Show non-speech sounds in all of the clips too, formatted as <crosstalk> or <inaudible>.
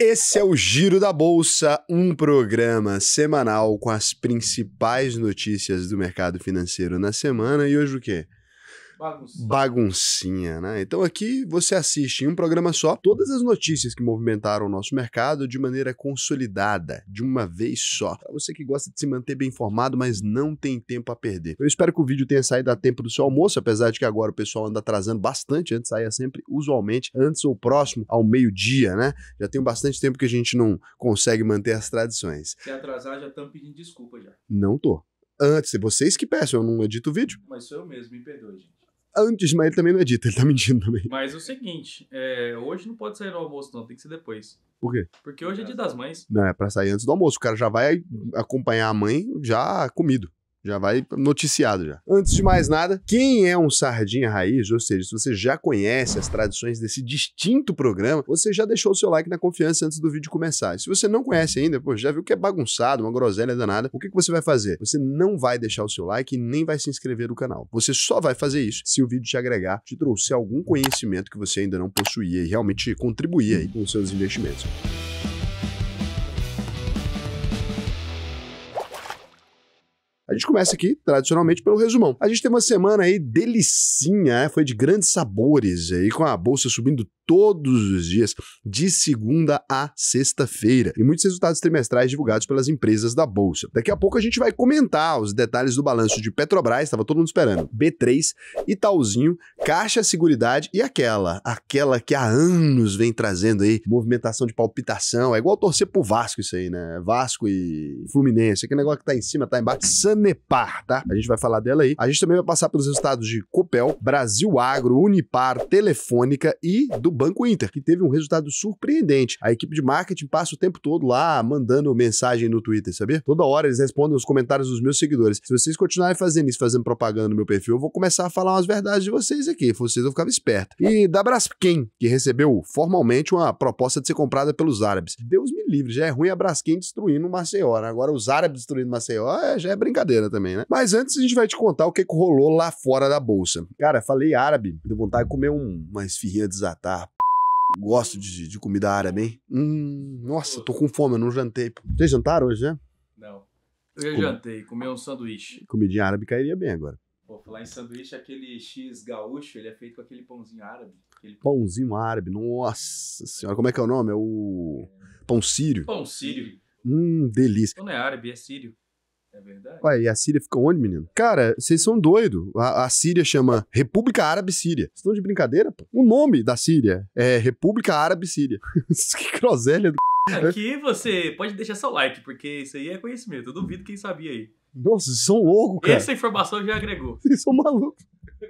Esse é o Giro da Bolsa, um programa semanal com as principais notícias do mercado financeiro na semana. E hoje o quê? Baguncinha. baguncinha. né? Então aqui você assiste em um programa só todas as notícias que movimentaram o nosso mercado de maneira consolidada, de uma vez só. Para você que gosta de se manter bem informado, mas não tem tempo a perder. Eu espero que o vídeo tenha saído a tempo do seu almoço, apesar de que agora o pessoal anda atrasando bastante, antes saía sempre usualmente antes ou próximo ao meio-dia, né? Já tem bastante tempo que a gente não consegue manter as tradições. Se atrasar, já estamos pedindo desculpa já. Não tô. Antes, vocês que peçam, eu não edito o vídeo. Mas sou eu mesmo, me perdoe, gente antes, mas ele também não é dito. ele tá mentindo também. Mas é o seguinte, é, hoje não pode sair no almoço, não, tem que ser depois. Por quê? Porque hoje é dia das mães. Não, é pra sair antes do almoço. O cara já vai acompanhar a mãe já comido. Já vai noticiado já. Antes de mais nada, quem é um sardinha raiz, ou seja, se você já conhece as tradições desse distinto programa, você já deixou o seu like na confiança antes do vídeo começar. E se você não conhece ainda, pô, já viu que é bagunçado, uma groselha danada, o que, que você vai fazer? Você não vai deixar o seu like e nem vai se inscrever no canal. Você só vai fazer isso se o vídeo te agregar, te trouxer algum conhecimento que você ainda não possuía e realmente contribuir aí com os seus investimentos. gente começa aqui, tradicionalmente, pelo resumão. A gente tem uma semana aí delicinha, é, foi de grandes sabores, aí com a bolsa subindo todos os dias, de segunda a sexta-feira, e muitos resultados trimestrais divulgados pelas empresas da Bolsa. Daqui a pouco a gente vai comentar os detalhes do balanço de Petrobras, estava todo mundo esperando, B3, Itaúzinho, Caixa Seguridade e aquela, aquela que há anos vem trazendo aí movimentação de palpitação, é igual torcer pro Vasco isso aí, né? Vasco e Fluminense, aquele negócio que tá em cima, tá embaixo, Sanepar, tá? A gente vai falar dela aí. A gente também vai passar pelos resultados de Copel, Brasil Agro, Unipar, Telefônica e do Banco Inter, que teve um resultado surpreendente. A equipe de marketing passa o tempo todo lá mandando mensagem no Twitter, sabia? Toda hora eles respondem os comentários dos meus seguidores. Se vocês continuarem fazendo isso, fazendo propaganda no meu perfil, eu vou começar a falar umas verdades de vocês aqui. Vocês vão ficar espertos. E da Braskem, que recebeu formalmente uma proposta de ser comprada pelos árabes. Deus me livre, já é ruim a Braskem destruindo o Maceió. Né? Agora os árabes destruindo o Maceió é, já é brincadeira também, né? Mas antes a gente vai te contar o que, que rolou lá fora da bolsa. Cara, falei árabe, deu vontade de comer um, uma esfirrinha de Gosto de, de comida árabe, hein? Hum, nossa, tô com fome, eu não jantei. Vocês jantaram hoje, né? Não. Eu já jantei, comi um sanduíche. Comidinha árabe cairia bem agora. Pô, falar em sanduíche, aquele X gaúcho, ele é feito com aquele pãozinho árabe. Aquele... Pãozinho árabe, nossa senhora, como é que é o nome? É o. É. Pão sírio. Pão sírio. Hum, delícia. não é árabe, é sírio. É verdade. Ué, e a Síria fica onde, menino? Cara, vocês são doidos. A, a, Síria chama República Árabe Síria. Vocês estão de brincadeira, pô? O nome da Síria é República Árabe Síria. <laughs> que groselha do Aqui é né? você pode deixar seu like, porque isso aí é conhecimento. Eu duvido quem sabia aí. Nossa, vocês são loucos, cara. Essa informação já agregou. Vocês são malucos. <laughs>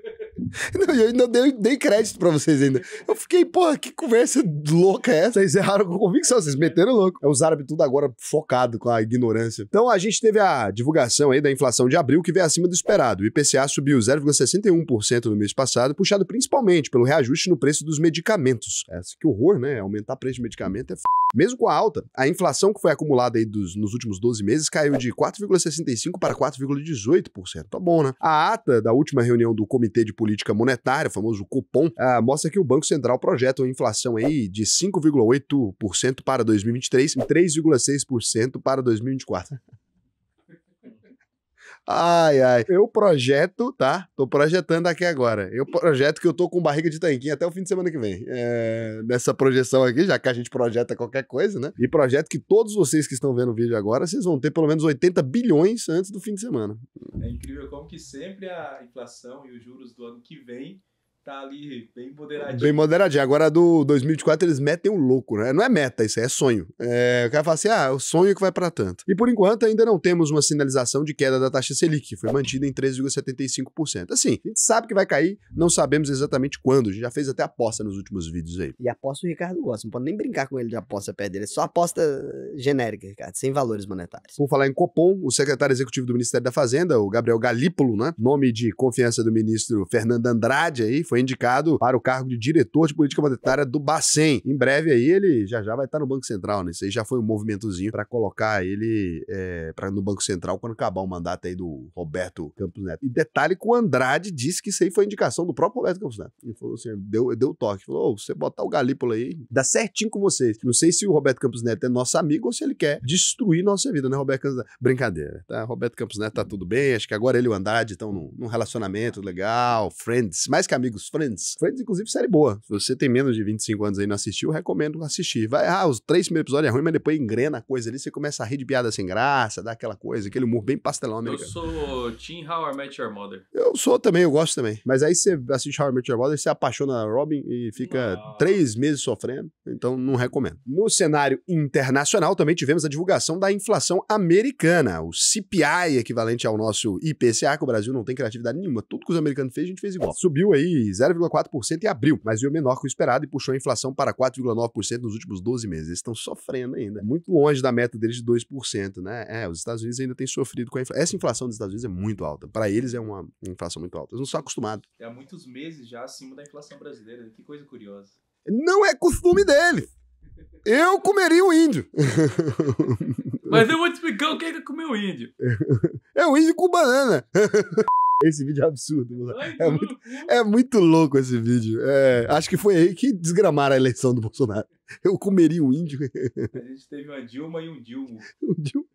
<laughs> Não, eu ainda dei, dei crédito pra vocês ainda. Eu fiquei, porra, que conversa louca é essa? Vocês erraram com convicção, vocês meteram louco. É os árabes tudo agora focado com a ignorância. Então a gente teve a divulgação aí da inflação de abril que veio acima do esperado. O IPCA subiu 0,61% no mês passado, puxado principalmente pelo reajuste no preço dos medicamentos. É, que horror, né? Aumentar o preço de medicamento é f... Mesmo com a alta, a inflação que foi acumulada aí dos, nos últimos 12 meses caiu de 4,65% para 4,18%. Tá bom, né? A ata da última reunião do Comitê de Política política monetária, o famoso cupom, ah, mostra que o Banco Central projeta uma inflação aí de 5,8% para 2023 e 3,6% para 2024. Ai, ai. Eu projeto, tá? Tô projetando aqui agora. Eu projeto que eu tô com barriga de tanquinho até o fim de semana que vem. É, nessa projeção aqui, já que a gente projeta qualquer coisa, né? E projeto que todos vocês que estão vendo o vídeo agora, vocês vão ter pelo menos 80 bilhões antes do fim de semana. É incrível como que sempre a inflação e os juros do ano que vem tá ali bem moderadinho. Bem moderadinho. Agora do 2024 eles metem o um louco, né? Não é meta isso, é sonho. É, o cara fala assim, ah, é o sonho que vai para tanto. E por enquanto ainda não temos uma sinalização de queda da taxa Selic, que foi mantida em 3,75%. Assim, a gente sabe que vai cair, não sabemos exatamente quando. A gente já fez até aposta nos últimos vídeos aí. E aposta o Ricardo gosta, não pode nem brincar com ele de aposta perto dele. É só aposta eh, genérica, Ricardo, sem valores monetários. Por falar em Copom, o secretário executivo do Ministério da Fazenda, o Gabriel Galípolo, né? Nome de confiança do ministro Fernando Andrade aí, foi foi indicado para o cargo de diretor de política monetária do Bacen. Em breve aí ele já já vai estar no Banco Central, né? Isso aí já foi um movimentozinho para colocar ele é, pra, no Banco Central quando acabar o mandato aí do Roberto Campos Neto. E detalhe que o Andrade disse que isso aí foi indicação do próprio Roberto Campos Neto. Ele falou assim, deu, deu toque, falou, oh, você botar o Galípolo aí, dá certinho com vocês. Não sei se o Roberto Campos Neto é nosso amigo ou se ele quer destruir nossa vida, né, Roberto Campos Neto? Brincadeira, tá? Roberto Campos Neto tá tudo bem, acho que agora ele e o Andrade estão num, num relacionamento legal, friends, mais que amigos amigos, Friends. Friends, inclusive, série boa. Se você tem menos de 25 anos aí não assistiu, recomendo assistir. Vai, ah, os três primeiros episódios é ruim, mas depois engrena a coisa ali, você começa a rir de piada sem graça, dá aquela coisa, aquele humor bem pastelão americano. Eu sou Tim How I Met Your Mother. Eu sou também, eu gosto também. Mas aí você assiste How I Met Your Mother, você apaixona a Robin e fica ah. três meses sofrendo, então não recomendo. No cenário internacional também tivemos a divulgação da inflação americana, o CPI equivalente ao nosso IPCA, que o Brasil não tem criatividade nenhuma. Tudo que os americanos fez, a gente fez igual. Subiu aí 0,4% em abril, mas veio menor que o esperado e puxou a inflação para 4,9% nos últimos 12 meses. Eles estão sofrendo ainda. Muito longe da meta deles de 2%, né? É, os Estados Unidos ainda têm sofrido com a inflação. Essa inflação dos Estados Unidos é muito alta. Para eles é uma inflação muito alta. Eles não são acostumados. É há muitos meses já acima da inflação brasileira. Que coisa curiosa. Não é costume deles. Eu comeria um índio. <laughs> Mas eu vou te explicar o que é que é comeu o índio. <laughs> É um índio com banana. <laughs> Esse vídeo é absurdo. É muito, é muito louco esse vídeo. É, acho que foi aí que desgramaram a eleição do Bolsonaro. Eu comeria um índio. A gente teve uma Dilma e um <laughs> Dilma. Um Dilma.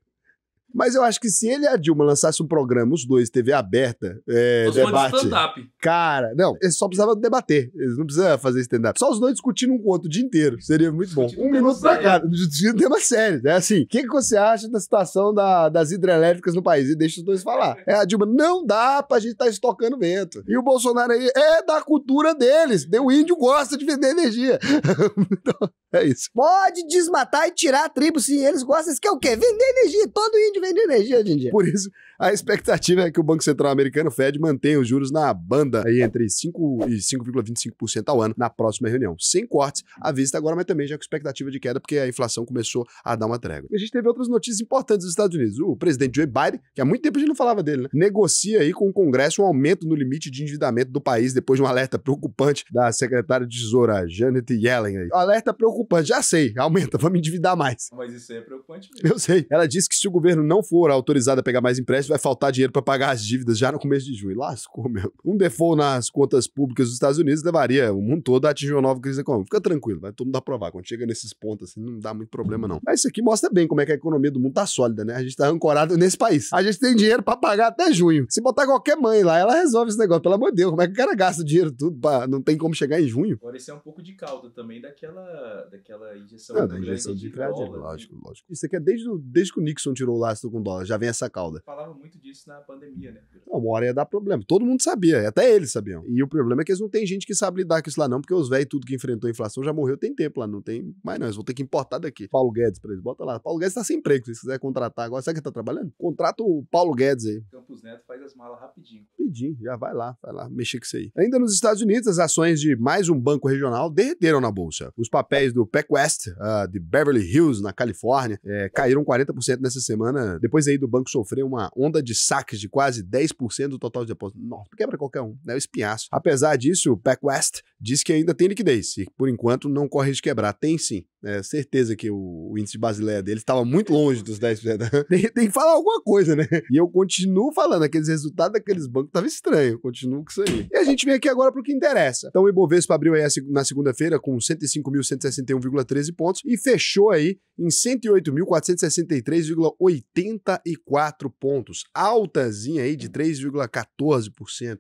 Mas eu acho que se ele e a Dilma lançassem um programa, os dois, TV aberta, é, debate... stand-up. Cara, não, eles só precisavam debater. Eles não precisavam fazer stand-up. Só os dois discutindo um com o outro o dia inteiro. Seria muito bom. Um minuto pra cada. Discutindo tema sério. É assim, o que, que você acha da situação da, das hidrelétricas no país? E deixa os dois falar. É, a Dilma, não dá pra gente estar tá estocando vento. E o Bolsonaro aí, é da cultura deles. Né? O índio gosta de vender energia. <laughs> então... É isso. Pode desmatar e tirar a tribo se eles gostam. Isso que é o quê? Vender energia. Todo índio vende energia hoje em dia. Por isso, a expectativa é que o Banco Central americano, Fed, mantenha os juros na banda aí entre 5 e 5,25% ao ano na próxima reunião. Sem cortes à vista agora, mas também já com expectativa de queda, porque a inflação começou a dar uma trégua. E a gente teve outras notícias importantes dos Estados Unidos. O presidente Joe Biden, que há muito tempo a gente não falava dele, né? negocia aí com o Congresso um aumento no limite de endividamento do país depois de um alerta preocupante da secretária de Tesoura, Janet Yellen. Aí. Alerta preocupante, já sei, aumenta, vamos endividar mais. Mas isso é preocupante mesmo. Eu sei. Ela disse que se o governo não for autorizado a pegar mais empréstimo, vai faltar dinheiro para pagar as dívidas já no começo de junho. Lascou mesmo. Um default nas contas públicas dos Estados Unidos levaria o mundo todo a atingir uma nova crise econômica. Fica tranquilo, vai todo mundo aprovar. Quando chega nesses pontos assim, não dá muito problema não. Mas isso aqui mostra bem como é que a economia do mundo tá sólida, né? A gente tá ancorado nesse país. A gente tem dinheiro para pagar até junho. Se botar qualquer mãe lá, ela resolve esse negócio. Pelo amor de Deus, como é que o cara gasta dinheiro tudo pra... não tem como chegar em junho? Agora esse é um pouco de calda também daquela, daquela injeção, não, da injeção de, de crédito. Né? Lógico, lógico. Isso aqui é desde, desde que o Nixon tirou o laço com dólar, já vem essa calda. Falava muito muito disso na pandemia, né? Não, uma hora ia dar problema. Todo mundo sabia, até eles sabiam. E o problema é que eles não tem gente que sabe lidar com isso lá, não, porque os velhos, tudo que enfrentou a inflação, já morreu tem tempo lá, não tem mais não. Eles vão ter que importar daqui. Paulo Guedes pra eles, bota lá. Paulo Guedes tá sem emprego, se vocês contratar agora, sabe que tá trabalhando? Contrata o Paulo Guedes aí. Campos Neto faz as malas rapidinho. Rapidinho, já vai lá, vai lá, mexer com isso aí. Ainda nos Estados Unidos, as ações de mais um banco regional derreteram na bolsa. Os papéis do PacWest, uh, ah, de Beverly Hills, na Califórnia, é, caíram 40% nessa semana, depois aí do banco sofrer uma onda de saques de quase 10% do total de depósitos. Nossa, quebra é qualquer um, né? O é espinhaço. Apesar disso, o PacWest diz que ainda tem liquidez e, por enquanto, não corre de quebrar. Tem sim. É certeza que o, o índice de Basileia dele estava muito longe dos 10%. <laughs> tem, tem que falar alguma coisa, né? E eu continuo falando, aqueles resultados daqueles bancos estavam estranho. Continuo com isso aí. E a gente vem aqui agora para o que interessa. Então, o Ibovespa abriu aí na segunda-feira com 105.161,13 pontos e fechou aí em 108.463,84 pontos pontos, altazinha aí de 3,14%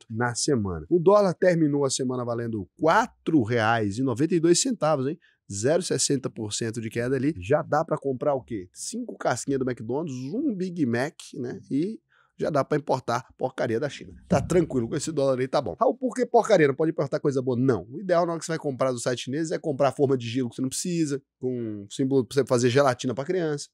hum. na semana. O dólar terminou a semana valendo R$ 4,92, hein? 0,60% de queda ali. Já dá para comprar o quê? Cinco casquinhas do McDonald's, um Big Mac, né? E já dá para importar porcaria da China. Tá tranquilo, com esse dólar aí tá bom. Ah, por que porcaria? Não pode importar coisa boa? Não. O ideal na hora que você vai comprar do site chinês é comprar forma de gelo que você não precisa, com símbolo para você fazer gelatina para criança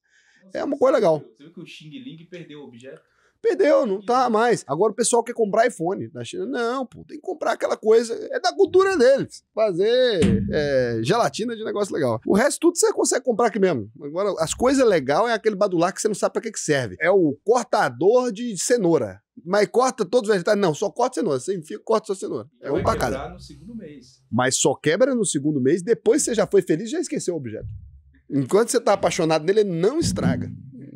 é uma coisa legal. Você viu que o Xing Ling perdeu o objeto? Perdeu, não tá mais. Agora o pessoal quer comprar iPhone na China. Não, pô, tem que comprar aquela coisa. É da cultura deles. Fazer é, gelatina de negócio legal. O resto tudo você consegue comprar aqui mesmo. Agora, as coisas legais é aquele badular que você não sabe pra que, que serve. É o cortador de cenoura. Mas corta todos os vegetais. Não, só corta cenoura. Você enfia, corta sua cenoura. É um pra cada. no segundo mês. Mas só quebra no segundo mês. Depois você já foi feliz já esqueceu o objeto. Enquanto você está apaixonado nele, ele não estraga.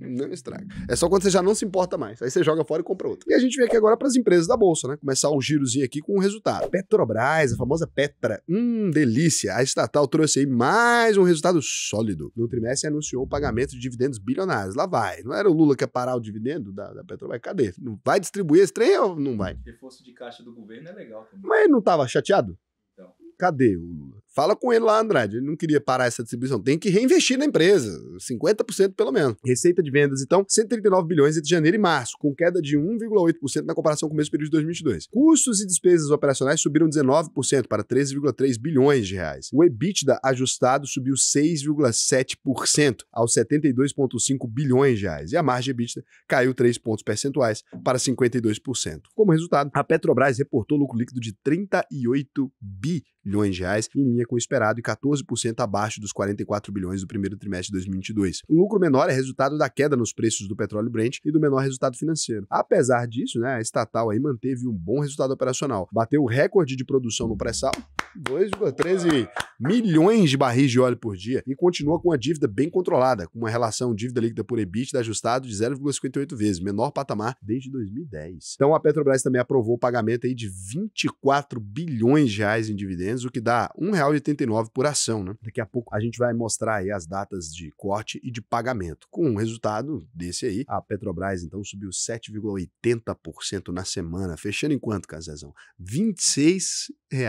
Não estraga. É só quando você já não se importa mais. Aí você joga fora e compra outro. E a gente vem aqui agora para as empresas da Bolsa, né? Começar o girozinho aqui com o resultado. Petrobras, a famosa Petra. Hum, delícia. A estatal trouxe aí mais um resultado sólido. No trimestre anunciou o pagamento de dividendos bilionários. Lá vai. Não era o Lula que ia parar o dividendo da, da Petrobras? Cadê? Não vai distribuir esse trem ou não vai? Se fosse de caixa do governo é legal também. Mas não estava chateado? Então. Cadê o Lula? Fala com ele lá, Andrade. Ele não queria parar essa distribuição. Tem que reinvestir na empresa, 50% pelo menos. Receita de vendas, então, 139 bilhões entre janeiro e março, com queda de 1,8% na comparação com o mesmo período de 2022. Custos e despesas operacionais subiram 19% para 13,3 bilhões de reais. O EBITDA ajustado subiu 6,7% aos 72,5 bilhões de reais. E a margem EBITDA caiu 3 pontos percentuais para 52%. Como resultado, a Petrobras reportou lucro líquido de 38 bilhões de reais em linha linha com o esperado e 14% abaixo dos 44 bilhões do primeiro trimestre de 2022. O lucro menor é resultado da queda nos preços do petróleo Brent e do menor resultado financeiro. Apesar disso, né, a estatal aí manteve um bom resultado operacional. Bateu o recorde de produção no pré-sal, 2,13 milhões de barris de óleo por dia e continua com uma dívida bem controlada, com uma relação dívida líquida por EBITDA ajustado de 0,58 vezes, menor patamar desde 2010. Então a Petrobras também aprovou o pagamento aí de 24 bilhões de reais em dividendos, o que dá R$ 1,00 89 por ação. Né? Daqui a pouco a gente vai mostrar aí as datas de corte e de pagamento. Com um resultado desse aí, a Petrobras então subiu 7,80% na semana, fechando em quanto, Casezão? R$ 26,25. R$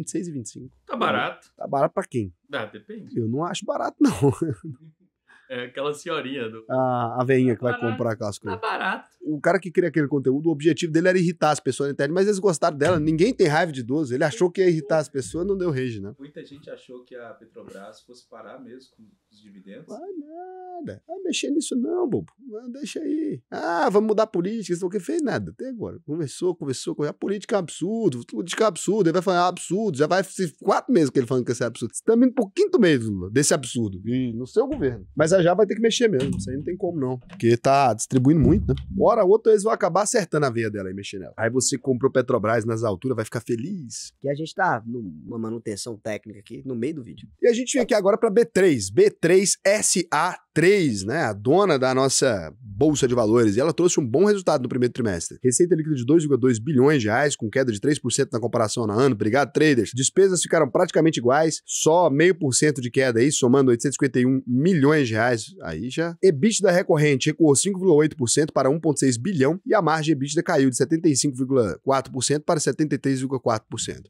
26,25. Tá barato. Tá barato para quem? Ah, depende. Eu não acho barato, não. <laughs> É aquela senhorinha do. A, a veinha que vai barato, comprar a tá coisas. Tá barato. O cara que cria aquele conteúdo, o objetivo dele era irritar as pessoas na internet, mas eles gostaram dela. Ninguém tem raiva de idoso. Ele achou que ia irritar as pessoas, não deu rage, né? Muita gente achou que a Petrobras fosse parar mesmo com dos dividendos? Ah, nada. Ah, mexer nisso não, bobo. Ah, deixa aí. Ah, vamos mudar a política. Isso não fez nada até agora. Conversou, conversou, A política é um absurdo, política é um absurdo. Ele vai falar é absurdo. Já vai quatro meses que ele falando que isso é absurdo. Estamos indo pro quinto mês desse absurdo. E no seu governo. Mas já vai ter que mexer mesmo. Isso aí não tem como não. Porque tá distribuindo muito, né? Hora ou outra eles vão acabar acertando a veia dela e mexendo nela. Aí você comprou Petrobras nas alturas, vai ficar feliz. Que a gente tá numa manutenção técnica aqui no meio do vídeo. E a gente vem aqui agora pra B3. B3 3SA3, né? A dona da nossa bolsa de valores. E ela trouxe um bom resultado no primeiro trimestre. Receita líquida de 2,2 bilhões de reais, com queda de 3% na comparação na ano. Obrigado, traders. Despesas ficaram praticamente iguais, só meio por cento de queda aí, somando 851 milhões de reais. Aí já. EBITDA recorrente recuou 5,8% para 1,6 bilhão e a margem EBITDA caiu de 75,4% para 73,4%.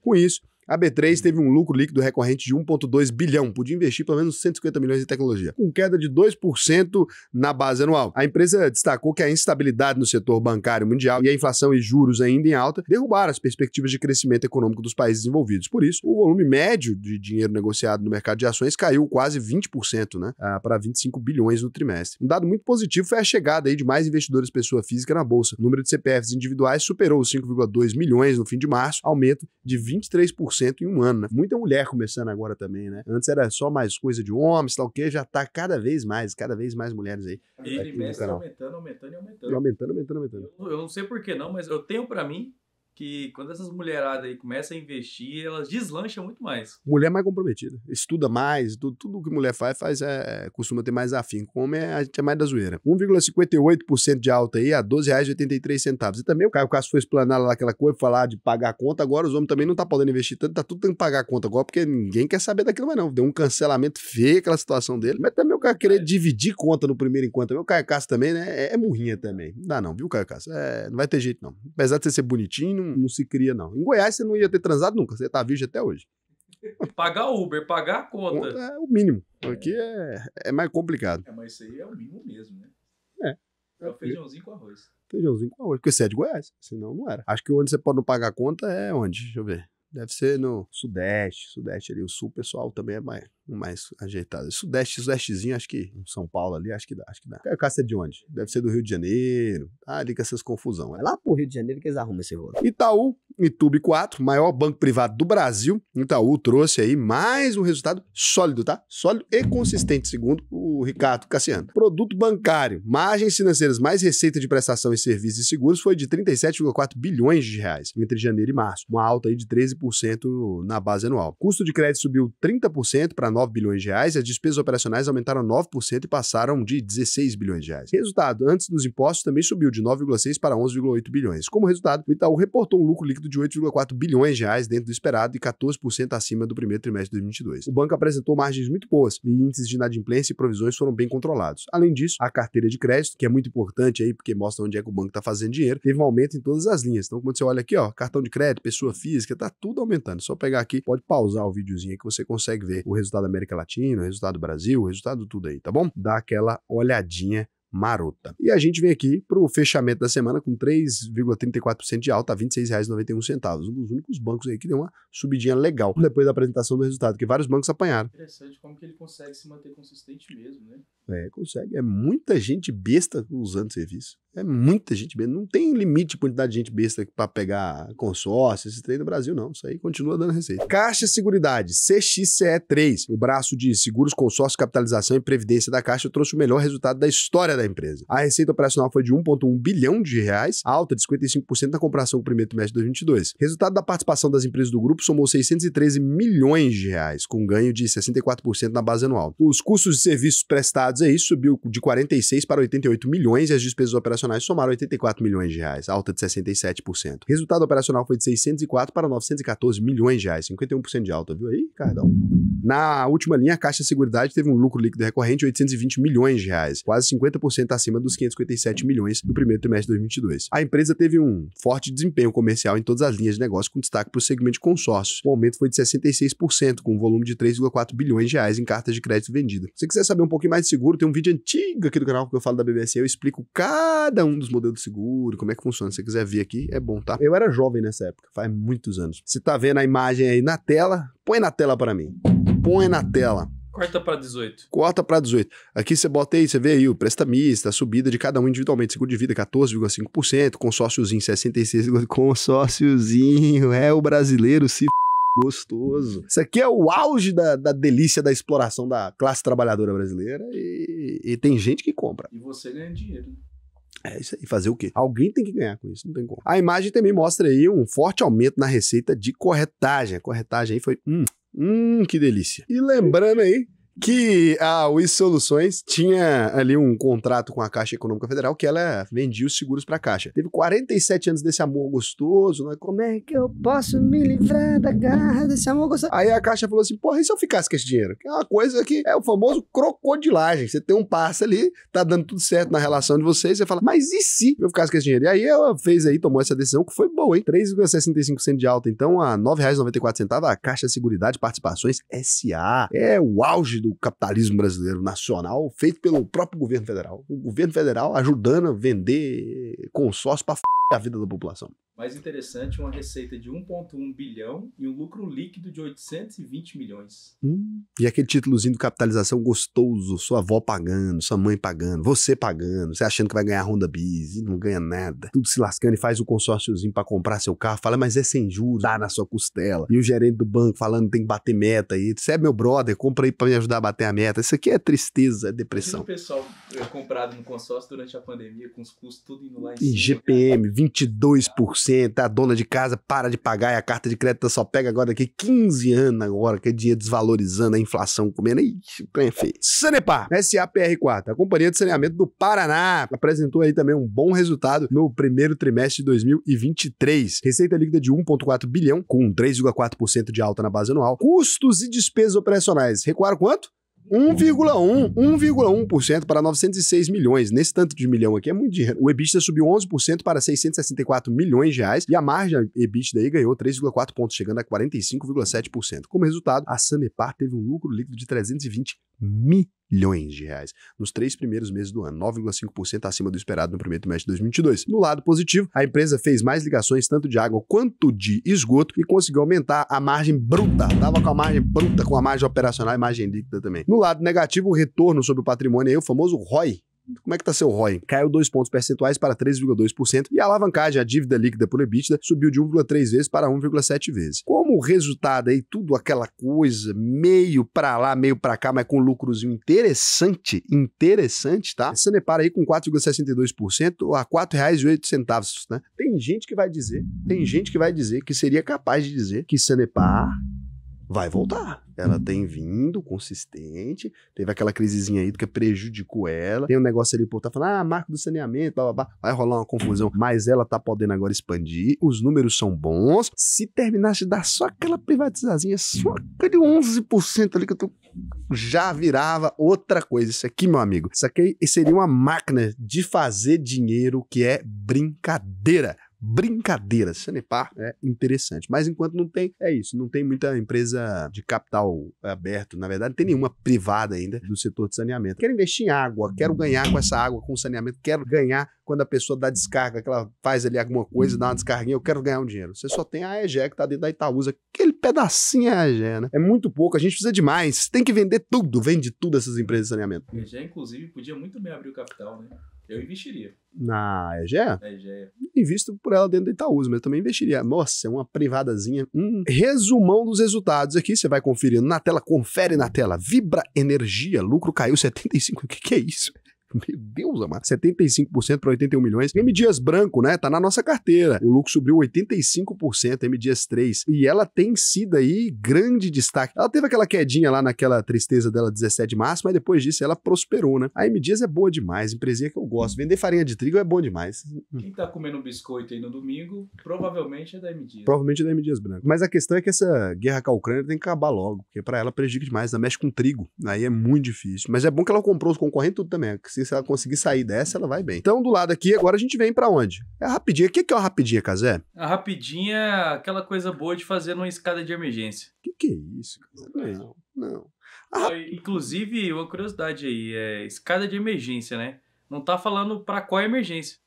Com isso, a B3 teve um lucro líquido recorrente de 1,2 bilhão, podia investir pelo menos 150 milhões em tecnologia, com queda de 2% na base anual. A empresa destacou que a instabilidade no setor bancário mundial e a inflação e juros ainda em alta derrubaram as perspectivas de crescimento econômico dos países envolvidos. Por isso, o volume médio de dinheiro negociado no mercado de ações caiu quase 20%, né, ah, para 25 bilhões no trimestre. Um dado muito positivo foi a chegada aí de mais investidores pessoa física na bolsa. O número de CPFs individuais superou os 5,2 milhões no fim de março, aumento de 23% em um ano, né? Muita mulher começando agora também, né? Antes era só mais coisa de homens, tal que, já tá cada vez mais, cada vez mais mulheres aí. ele mestre aumentando, aumentando e aumentando. E aumentando, aumentando, aumentando. Eu, eu não sei por que não, mas eu tenho para mim que quando essas mulheradas aí começam a investir, elas deslancham muito mais. Mulher mais comprometida, estuda mais, tudo, tudo que mulher faz, faz é, é costuma ter mais afim. Homem, é, a gente é mais da zoeira. 1,58% de alta aí a R$12,83. E também o Caio Castro foi explanar lá aquela coisa, falar de pagar a conta, agora os homens também não tá podendo investir tanto, tá tudo tendo que pagar a conta agora, porque ninguém quer saber daquilo mais não. Deu um cancelamento feio aquela situação dele, mas também o cara querer é. dividir conta no primeiro enquanto. o Caio Castro também, né, é, é, murrinha também. Não dá não, viu, Caio Castro? É, não vai ter jeito não. Apesar de você ser bonitinho, Hum. não, se cria, não. Em Goiás você não ia ter transado nunca, você tá virgem até hoje. Pagar Uber, pagar a conta. conta é o mínimo. É. Aqui é, é mais complicado. É, mas isso aí é o mínimo mesmo, né? É. É o feijãozinho com arroz. Feijãozinho com arroz, porque você é de Goiás, senão não era. Acho que onde você pode não pagar a conta é onde? Deixa eu ver. Deve ser no Sudeste, Sudeste ali. O Sul, pessoal, também é mais mais ajeitado. Sudeste, sudestezinho, acho que São Paulo ali, acho que dá, acho que dá. Caio Castro é de onde? Deve ser do Rio de Janeiro. Ah, ali com essas confusão. É lá pro Rio de Janeiro que eles arrumam esse rolo. Itaú, Itube 4, maior banco privado do Brasil. Itaú trouxe aí mais um resultado sólido, tá? Sólido e consistente, segundo o Ricardo Cassiano. Produto bancário, margens financeiras mais receita de prestação e serviços e seguros foi de 37,4 bilhões de reais entre janeiro e março, uma alta aí de 13% na base anual. Custo de crédito subiu 30% para 9 bilhões de reais, as despesas operacionais aumentaram 9% e passaram de 16 bilhões de reais. Resultado, antes dos impostos também subiu de 9,6 para 11,8 bilhões. Como resultado, o Itaú reportou um lucro líquido de 8,4 bilhões de reais dentro do esperado e 14% acima do primeiro trimestre de 2022. O banco apresentou margens muito boas e índices de inadimplência e provisões foram bem controlados. Além disso, a carteira de crédito, que é muito importante aí porque mostra onde é que o banco está fazendo dinheiro, teve um aumento em todas as linhas. Então, quando você olha aqui, ó, cartão de crédito, pessoa física, tá tudo aumentando. Só pegar aqui, pode pausar o videozinho que você consegue ver o resultado América Latina, o resultado do Brasil, o resultado tudo aí, tá bom? Dá aquela olhadinha marota. E a gente vem aqui para o fechamento da semana com 3,34% de alta, R$ 26,91. Um dos únicos bancos aí que deu uma subidinha legal depois da apresentação do resultado, que vários bancos apanharam. Interessante como que ele consegue se manter consistente mesmo, né? É, consegue. É muita gente besta usando serviço. É muita gente besta. Não tem limite de quantidade de gente besta para pegar consórcio, esse trem no Brasil, não. Isso aí continua dando receita. Caixa Seguridade, CXCE3, o braço de seguros, consórcio, capitalização e previdência da Caixa, trouxe o melhor resultado da história da empresa. A receita operacional foi de 1,1 bilhão de reais, alta de 55% na comparação com o primeiro trimestre de 2022. Resultado da participação das empresas do grupo somou 613 milhões de reais, com ganho de 64% na base anual. Os custos de serviços prestados aí subiu de 46 para 88 milhões e as despesas operacionais somaram 84 milhões de reais, alta de 67%. Resultado operacional foi de 604 para 914 milhões de reais, 51% de alta, viu aí, Cardão? Na última linha, a Caixa Seguridade teve um lucro líquido recorrente de 820 milhões de reais, quase 50% 40% acima dos 557 milhões do primeiro trimestre de 2022. A empresa teve um forte desempenho comercial em todas as linhas de negócio, com destaque para o segmento de consórcios. O aumento foi de 66%, com um volume de 3,4 bilhões de reais em cartas de crédito vendidas. Se você quiser saber um pouquinho mais de seguro, tem um vídeo antigo aqui do canal que eu falo da BBC, eu explico cada um dos modelos de seguro, como é que funciona. Se você quiser ver aqui, é bom, tá? Eu era jovem nessa época, faz muitos anos. Você tá vendo a imagem aí na tela? Põe na tela para mim. Põe na tela. Corta para 18. Corta para 18. Aqui você bota aí, você vê aí o prestamista, a subida de cada um individualmente. Seguro de vida 14,5%, consórciozinho 66%. Consórciozinho, é o brasileiro se gostoso. Isso aqui é o auge da, da delícia da exploração da classe trabalhadora brasileira e, e tem gente que compra. E você ganha dinheiro. Né? É isso aí, fazer o quê? Alguém tem que ganhar com isso, não tem como. A imagem também mostra aí um forte aumento na receita de corretagem. A corretagem aí foi hum, Hum, que delícia. E lembrando aí que a Wiz Soluções tinha ali um contrato com a Caixa Econômica Federal que ela vendia os seguros para a Caixa. Teve 47 anos desse amor gostoso, né? Como é que eu posso me livrar da garra desse amor gostoso? Aí a Caixa falou assim: porra, e se eu ficasse com esse dinheiro? Que é uma coisa que é o famoso crocodilagem. Você tem um passo ali, tá dando tudo certo na relação de vocês, você fala, mas e se eu ficasse com esse dinheiro? E aí ela fez aí, tomou essa decisão que foi boa, hein? 3,65% de alta, então a R$ 9,94 a Caixa Seguridade Participações SA. É o auge do do capitalismo brasileiro nacional, feito pelo próprio governo federal. O governo federal ajudando a vender consórcio para a vida da população. Mais interessante, uma receita de 1,1 bilhão e um lucro líquido de 820 milhões. Hum, e aquele títulozinho de capitalização gostoso, sua avó pagando, sua mãe pagando, você pagando, você achando que vai ganhar a Honda Biz e não ganha nada. Tudo se lascando e faz o consórciozinho para comprar seu carro, fala, mas é sem juros, dá na sua costela. E o gerente do banco falando, tem que bater meta aí. Você é meu brother, compra aí para me ajudar a bater a meta. Isso aqui é tristeza, é depressão. E o pessoal eh, comprado no consórcio durante a pandemia, com os custos tudo indo lá em, em cima. 22% a dona de casa para de pagar e a carta de crédito só pega agora daqui 15 anos agora, que é desvalorizando, a inflação comendo. Ixi, é feio. Sanepar, SAPR4, a Companhia de Saneamento do Paraná, apresentou aí também um bom resultado no primeiro trimestre de 2023. Receita líquida de 1,4 bilhão, com 3,4% de alta na base anual. Custos e despesas operacionais recuaram quanto? 1,1, 1,1% para 906 milhões. Nesse tanto de milhão aqui é muito dinheiro. O EBITDA subiu 11% para 664 milhões de reais e a margem EBITDA aí ganhou 3,4 pontos, chegando a 45,7%. Como resultado, a Sanepar teve um lucro líquido de 320 milhões bilhões de reais nos três primeiros meses do ano, 9,5% acima do esperado no primeiro trimestre de 2022. No lado positivo, a empresa fez mais ligações tanto de água quanto de esgoto e conseguiu aumentar a margem bruta. Tava com a margem bruta, com a margem operacional e margem líquida também. No lado negativo, o retorno sobre o patrimônio aí, o famoso ROI, como é que está seu ROI? Caiu dois pontos percentuais para 3,2% e a alavancagem, a dívida líquida por EBITDA, subiu de 1,3 vezes para 1,7 vezes. Como resultado aí, tudo aquela coisa, meio para lá, meio para cá, mas com lucrozinho interessante, interessante, tá? Você aí com 4,62% a R$ 4,08, né? Tem gente que vai dizer, tem gente que vai dizer, que seria capaz de dizer que Sanepar vai voltar. Ela tem vindo consistente, teve aquela crisezinha aí que prejudicou ela. Tem um negócio ali, por tá falando, ah, marco do saneamento, blá, blá, blá. vai rolar uma confusão. Mas ela tá podendo agora expandir, os números são bons. Se terminasse de dar só aquela privatizazinha, só aquele 11% ali que eu tô já virava outra coisa. Isso aqui, meu amigo, isso aqui seria uma máquina de fazer dinheiro que é brincadeira brincadeira. Sanepar é interessante. Mas enquanto não tem, é isso. Não tem muita empresa de capital é, aberto. Na verdade, não tem nenhuma privada ainda do setor de saneamento. Quero investir em água, quero ganhar com essa água, com o saneamento, quero ganhar quando a pessoa dá descarga, que ela faz ali alguma coisa, dá uma descarguinha, eu quero ganhar um dinheiro. Você só tem a EGE que tá dentro da Itaúsa. Aquele pedacinho é a AEG, né? É muito pouco, a gente precisa de mais. Tem que vender tudo, vende tudo essas empresas de saneamento. A EGE, inclusive, podia muito bem abrir o capital, né? Eu investiria. Na EGEA? Na EGE. Invisto por ela dentro do Itaúsa, mas também investiria. Nossa, é uma privadazinha. Hum. resumão dos resultados aqui. Você vai conferindo na tela, confere na tela. Vibra Energia, lucro caiu 75. O que, que é isso? Meu Deus, amado. 75% para 81 milhões. M Dias Branco, né? Tá na nossa carteira. O lucro subiu 85%, M Dias 3. E ela tem sido aí grande destaque. Ela teve aquela quedinha lá naquela tristeza dela 17 de março, mas depois disso ela prosperou, né? A M Dias é boa demais, empresinha que eu gosto. Vender farinha de trigo é bom demais. Quem tá comendo um biscoito aí no domingo, provavelmente é da M Dias. Provavelmente é da M Dias Branco. Mas a questão é que essa guerra com a Ucrânia tem que acabar logo, porque para ela prejudica demais, ela mexe com trigo. Aí é muito difícil. Mas é bom que ela comprou os concorrentes tudo também se ela conseguir sair dessa, ela vai bem. Então, do lado aqui, agora a gente vem para onde? É a rapidinha. O que é, que é a rapidinha, Casé? A rapidinha é aquela coisa boa de fazer numa escada de emergência. Que que é isso, é Não, não. inclusive, uma curiosidade aí, é escada de emergência, né? Não tá falando para qual emergência.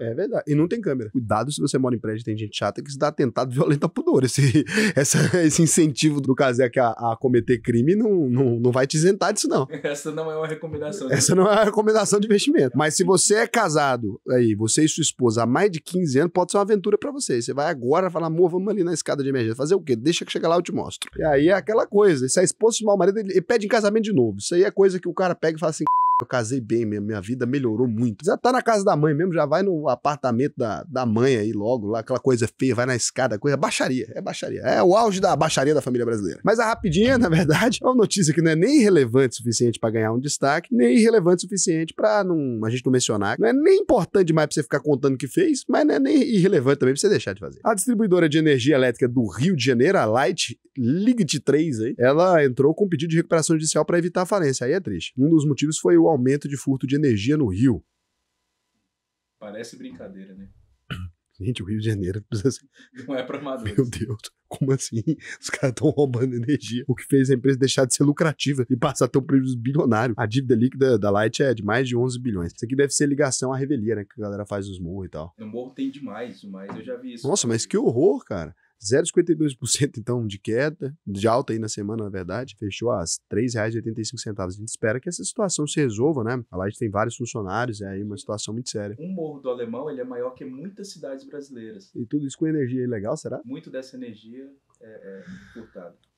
É verdade. E não tem câmera. Cuidado se você mora em prédio tem gente chata que se dá atentado <laughs> violento a pudor. Esse, essa, esse incentivo do caseque a, a cometer crime não, não, não vai te isentar disso, não. <laughs> Essa não é uma recomendação. Essa não é uma recomendação de investimento. Mas se você é casado, aí, você e sua esposa há mais de 15 anos, pode ser uma aventura para você. Você vai agora falar, amor, vamos ali na escada de emergência. Fazer o quê? Deixa que chegar lá, eu te mostro. E aí é aquela coisa. Se a esposa se mal marido, ele pede em casamento de novo. Isso aí é coisa que o cara pega e fala assim eu casei bem mesmo, minha vida melhorou muito. Já tá na casa da mãe mesmo, já vai no apartamento da, da mãe aí logo, lá aquela coisa feia, vai na escada, coisa. É baixaria, é baixaria. É o auge da baixaria da família brasileira. Mas a rapidinha, <laughs> na verdade, é uma notícia que não é nem relevante o suficiente para ganhar um destaque, nem relevante o suficiente para não, a gente não mencionar. Não é nem importante demais pra você ficar contando o que fez, mas não é nem irrelevante também pra você deixar de fazer. A distribuidora de energia elétrica do Rio de Janeiro, a Light, Ligue 3 aí, ela entrou com um pedido de recuperação judicial para evitar a falência. Aí é triste. Um dos motivos foi o aumento de furto de energia no Rio. Parece brincadeira, né? <clears throat> Gente, o Rio de Janeiro precisa ser... <laughs> Não é pra madura. Meu Deus, como assim? Os caras estão roubando energia. O que fez a empresa deixar de ser lucrativa e passar a ter um prejuízo bilionário. A dívida líquida da Light é de mais de 11 bilhões. Isso aqui deve ser ligação à revelia, né? Que a galera faz nos morros e tal. No morro tem demais, mas Eu já vi isso. Nossa, mas que horror, cara. 0,52% então de queda, de alta aí na semana, na verdade, fechou às R$ 3,85. A gente espera que essa situação se resolva, né? A Light tem vários funcionários, é aí uma situação muito séria. Um morro do alemão, ele é maior que muitas cidades brasileiras. E tudo isso com energia ilegal, será? Muito dessa energia é, é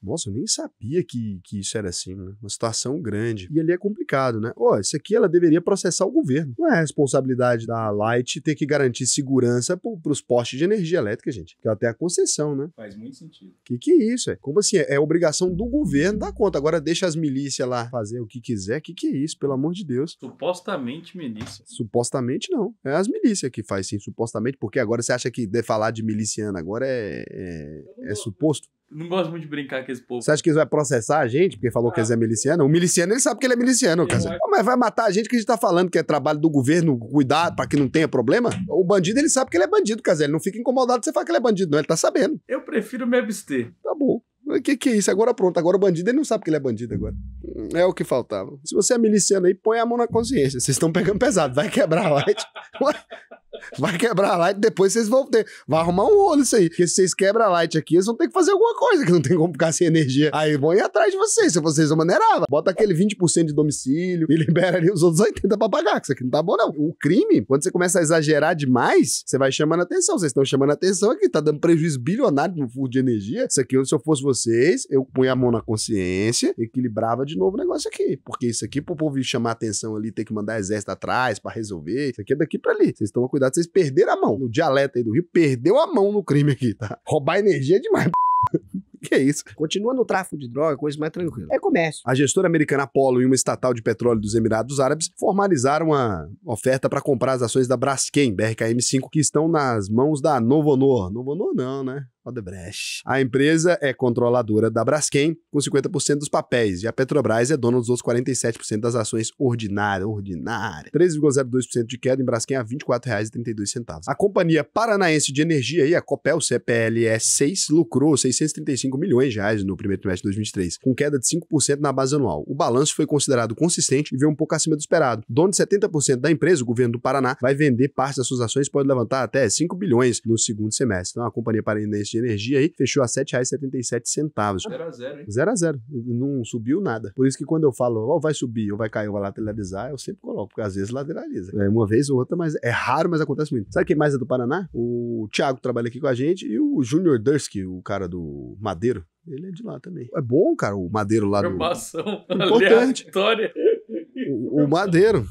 nossa, eu nem sabia que, que isso era assim, né? Uma situação grande. E ali é complicado, né? Ó, oh, isso aqui ela deveria processar o governo. Não é responsabilidade da Light ter que garantir segurança para os postes de energia elétrica, gente. Que ela é tem a concessão, né? Faz muito sentido. Que que é isso? É? Como assim? É, é obrigação do governo dar conta. Agora deixa as milícias lá fazer o que quiser. Que que é isso? Pelo amor de Deus. Supostamente milícia. Supostamente não. É as milícias que faz sim, supostamente, porque agora você acha que de falar de miliciano agora é, é, é suposto? Não gosto muito de brincar com esse povo. Você acha que eles vão processar a gente porque falou ah. que eles é miliciano? O miliciano, ele sabe que ele é miliciano, é, Mas vai matar a gente que a gente tá falando que é trabalho do governo cuidar para que não tenha problema? O bandido, ele sabe que ele é bandido, Casé. Ele não fica incomodado de você falar que ele é bandido, não. Ele tá sabendo. Eu prefiro me abster. Tá bom. O que, que é isso? Agora pronto, agora o bandido ele não sabe que ele é bandido agora. Hum, é o que faltava. Se você é miliciano aí, põe a mão na consciência. Vocês estão pegando pesado, vai quebrar lá. <laughs> Vai quebrar a light, depois vocês vão ter. Vai arrumar um rolo isso aí. Porque se vocês quebram a light aqui, eles vão ter que fazer alguma coisa, que não tem como ficar sem energia. Aí vão ir atrás de vocês, se vocês não maneirava. Bota aquele 20% de domicílio e <laughs> libera ali os outros 80% pra pagar, que isso aqui não tá bom, não. O crime, quando você começa a exagerar demais, você vai chamando atenção. Vocês estão chamando atenção aqui, tá dando prejuízo bilionário no fundo de energia. Isso aqui, se eu fosse vocês, eu punha a mão na consciência, equilibrava de novo o negócio aqui. Porque isso aqui, pro povo chamar atenção ali, ter que mandar exército atrás para resolver. Isso aqui é daqui para ali. Vocês estão a cuidar vocês perderam a mão. No dialeto aí do Rio, perdeu a mão no crime aqui, tá? Roubar energia é demais, <laughs> que é isso? Continua no tráfico de droga, coisa mais tranquila. É comércio. A gestora americana Apollo e uma estatal de petróleo dos Emirados Árabes formalizaram a oferta para comprar as ações da Braskem, BRKM5, que estão nas mãos da Novonor. Novonor não, né? Odebrecht. A empresa é controladora da Braskem, com 50% dos papéis, e a Petrobras é dona dos outros 47% das ações ordinárias. Ordinária. 13,02% de queda em Braskem a R$ 24,32. A Companhia Paranaense de Energia, e a Copel CPLE 6, lucrou 635 milhões de reais no primeiro trimestre de 2023, com queda de 5% na base anual. O balanço foi considerado consistente e veio um pouco acima do esperado. Dono de 70% da empresa, o governo do Paraná, vai vender parte das suas ações pode levantar até 5 bilhões no segundo semestre. Então, a Companhia Paranaense de energia aí, fechou a R$ 7,77. 0 a zero, hein? zero a zero Não subiu nada. Por isso que quando eu falo, ó, oh, vai subir ou vai cair ou vai lateralizar, eu sempre coloco, porque às vezes lateraliza. É uma vez ou outra, mas é raro, mas acontece muito. Sabe quem mais é do Paraná? O Thiago trabalha aqui com a gente e o Júnior Dursky, o cara do Madeiro. Ele é de lá também. É bom, cara, o Madeiro lá Informação do... Informação <laughs> importante. O, o Madeiro.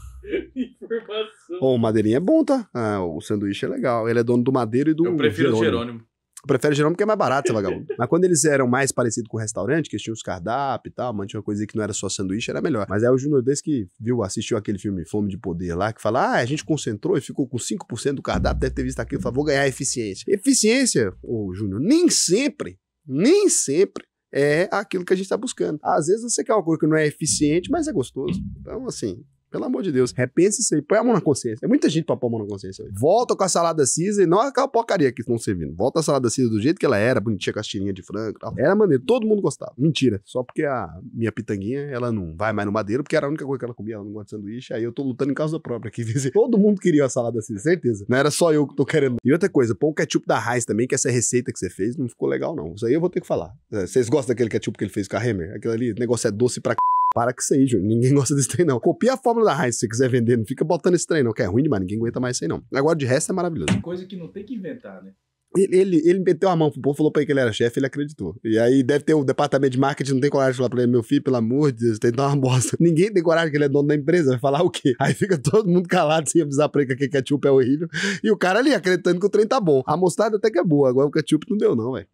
Informação. Bom, o Madeirinho é bom, tá? Ah, o sanduíche é legal. Ele é dono do Madeiro e do Eu prefiro Jerônimo. Jerônimo prefere geralmente porque é mais barato, seu vagabundo. <laughs> Mas quando eles eram mais parecidos com o restaurante, que eles tinham os cardápios e tal, mantinha uma coisa que não era só sanduíche, era melhor. Mas é o Júnior desse que viu, assistiu aquele filme Fome de Poder lá, que fala: ah, a gente concentrou e ficou com 5% do cardápio, deve ter visto aquilo, falou: vou ganhar eficiência. Eficiência, ô Júnior, nem sempre, nem sempre é aquilo que a gente está buscando. Às vezes você quer uma coisa que não é eficiente, mas é gostoso. Então, assim, pelo amor de Deus, repense isso aí, põe a mão na consciência. É muita gente pra pôr a mão na consciência. Hoje. Volta com a salada Caesar e não aquela porcaria que estão servindo. Volta a salada Caesar do jeito que ela era, bonitinha com as tirinhas de frango e tal. Era maneiro, todo mundo gostava. Mentira, só porque a minha pitanguinha, ela não vai mais no madeiro, porque era a única coisa que ela comia, ela não gosta de sanduíche. Aí eu tô lutando em causa própria aqui. <laughs> Todo mundo queria a salada Caesar, certeza. Não era só eu que tô querendo. E outra coisa, põe o ketchup da Raiz também, que essa receita que você fez não ficou legal não. Isso aí eu vou ter que falar. É, vocês gostam daquele ketchup que ele fez com a Hammer? Aquilo ali, o negócio é doce pra c... Para que isso <laughs> aí, Ninguém gosta desse trem, não. Copia a fórmula da Heinz se você quiser vender. Não fica botando esse trem, não. Que é ruim demais. Ninguém aguenta mais isso aí, não. Agora, de resto, é maravilhoso. Coisa que não tem que inventar, né? Ele, ele, ele meteu a mão pro povo, falou pra ele que ele era chefe, ele acreditou. E aí deve ter o departamento de marketing, não tem coragem de falar pra ele, meu filho, pelo amor de Deus, tem que dar uma bosta. <laughs> Ninguém tem coragem que ele é dono da empresa, vai falar o quê? Aí fica todo mundo calado sem avisar pra ele que aquele ketchup é horrível. E o cara ali acreditando que o trem tá bom. A mostarda até que é boa, agora o ketchup não deu não, velho.